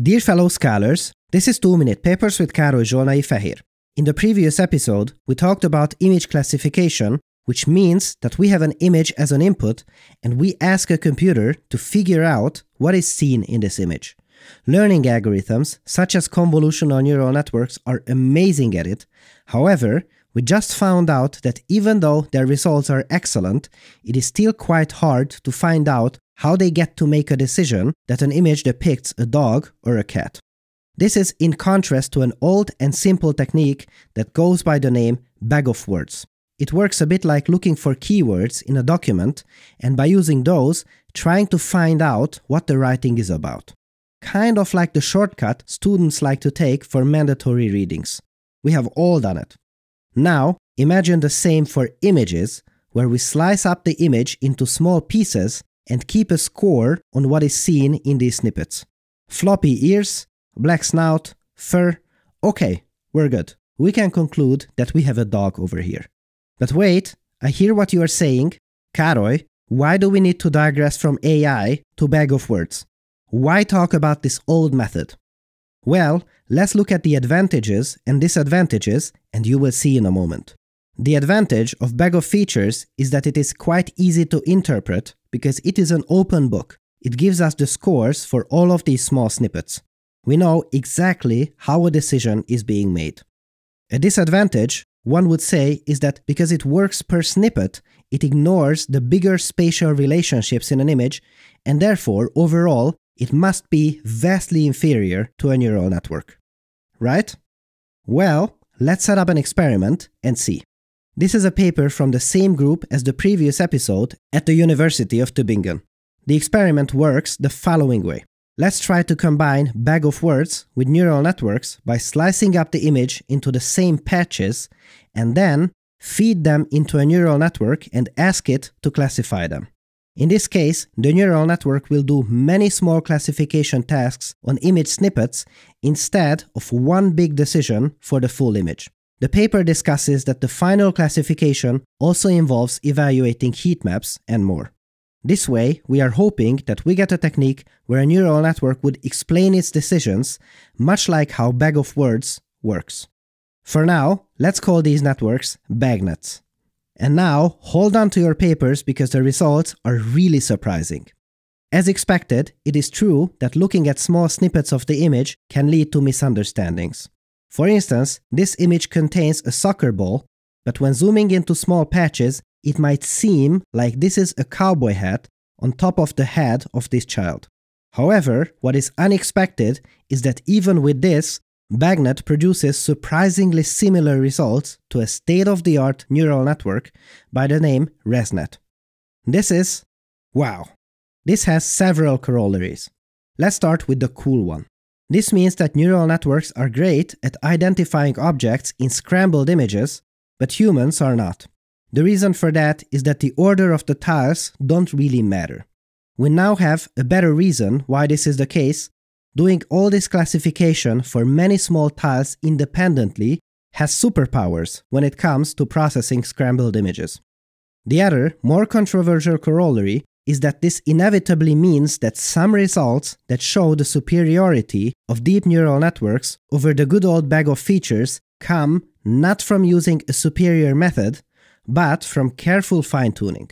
Dear fellow scholars, this is 2 Minute Papers with Károly Zsolnai Fehér. In the previous episode, we talked about image classification, which means that we have an image as an input and we ask a computer to figure out what is seen in this image. Learning algorithms, such as convolutional neural networks, are amazing at it. However, we just found out that even though their results are excellent, it is still quite hard to find out how they get to make a decision that an image depicts a dog or a cat. This is in contrast to an old and simple technique that goes by the name bag of words. It works a bit like looking for keywords in a document, and by using those, trying to find out what the writing is about. Kind of like the shortcut students like to take for mandatory readings. We have all done it. Now, imagine the same for images, where we slice up the image into small pieces and keep a score on what is seen in these snippets. Floppy ears, black snout, fur. Okay, we're good. We can conclude that we have a dog over here. But wait, I hear what you are saying. Karoy, why do we need to digress from AI to bag of words? Why talk about this old method? Well, let's look at the advantages and disadvantages, and you will see in a moment. The advantage of bag of features is that it is quite easy to interpret because it is an open book. It gives us the scores for all of these small snippets. We know exactly how a decision is being made. A disadvantage, one would say, is that because it works per snippet, it ignores the bigger spatial relationships in an image, and therefore, overall, it must be vastly inferior to a neural network. Right? Well, let's set up an experiment and see. This is a paper from the same group as the previous episode at the University of Tübingen. The experiment works the following way. Let's try to combine bag of words with neural networks by slicing up the image into the same patches and then feed them into a neural network and ask it to classify them. In this case, the neural network will do many small classification tasks on image snippets instead of one big decision for the full image. The paper discusses that the final classification also involves evaluating heat maps and more. This way, we are hoping that we get a technique where a neural network would explain its decisions, much like how bag of words works. For now, let's call these networks bagnets. And now, hold on to your papers because the results are really surprising. As expected, it is true that looking at small snippets of the image can lead to misunderstandings. For instance, this image contains a soccer ball, but when zooming into small patches, it might seem like this is a cowboy hat on top of the head of this child. However, what is unexpected is that even with this, BagNet produces surprisingly similar results to a state-of-the-art neural network by the name ResNet. This is… wow. This has several corollaries. Let's start with the cool one. This means that neural networks are great at identifying objects in scrambled images, but humans are not. The reason for that is that the order of the tiles don't really matter. We now have a better reason why this is the case, doing all this classification for many small tiles independently has superpowers when it comes to processing scrambled images. The other, more controversial corollary is that this inevitably means that some results that show the superiority of deep neural networks over the good old bag of features come not from using a superior method, but from careful fine-tuning.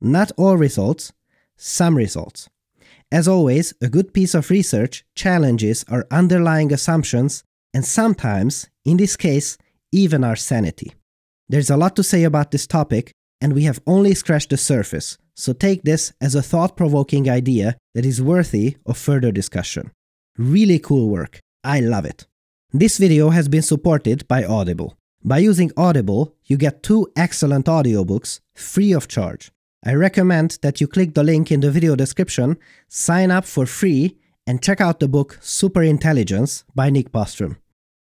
Not all results, some results. As always, a good piece of research challenges our underlying assumptions and sometimes, in this case, even our sanity. There's a lot to say about this topic, and we have only scratched the surface, so take this as a thought provoking idea that is worthy of further discussion. Really cool work, I love it. This video has been supported by Audible. By using Audible, you get two excellent audiobooks free of charge. I recommend that you click the link in the video description, sign up for free, and check out the book Superintelligence by Nick Bostrom.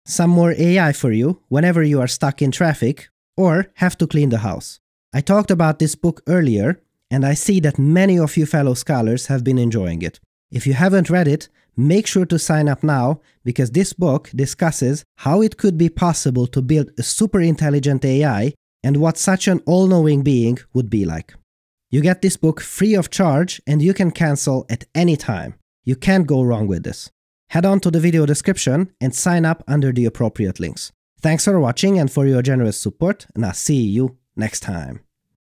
Some more AI for you whenever you are stuck in traffic or have to clean the house. I talked about this book earlier and I see that many of you fellow scholars have been enjoying it. If you haven't read it, make sure to sign up now, because this book discusses how it could be possible to build a super intelligent AI and what such an all-knowing being would be like. You get this book free of charge and you can cancel at any time. You can't go wrong with this. Head on to the video description and sign up under the appropriate links. Thanks for watching and for your generous support, and I'll see you next time.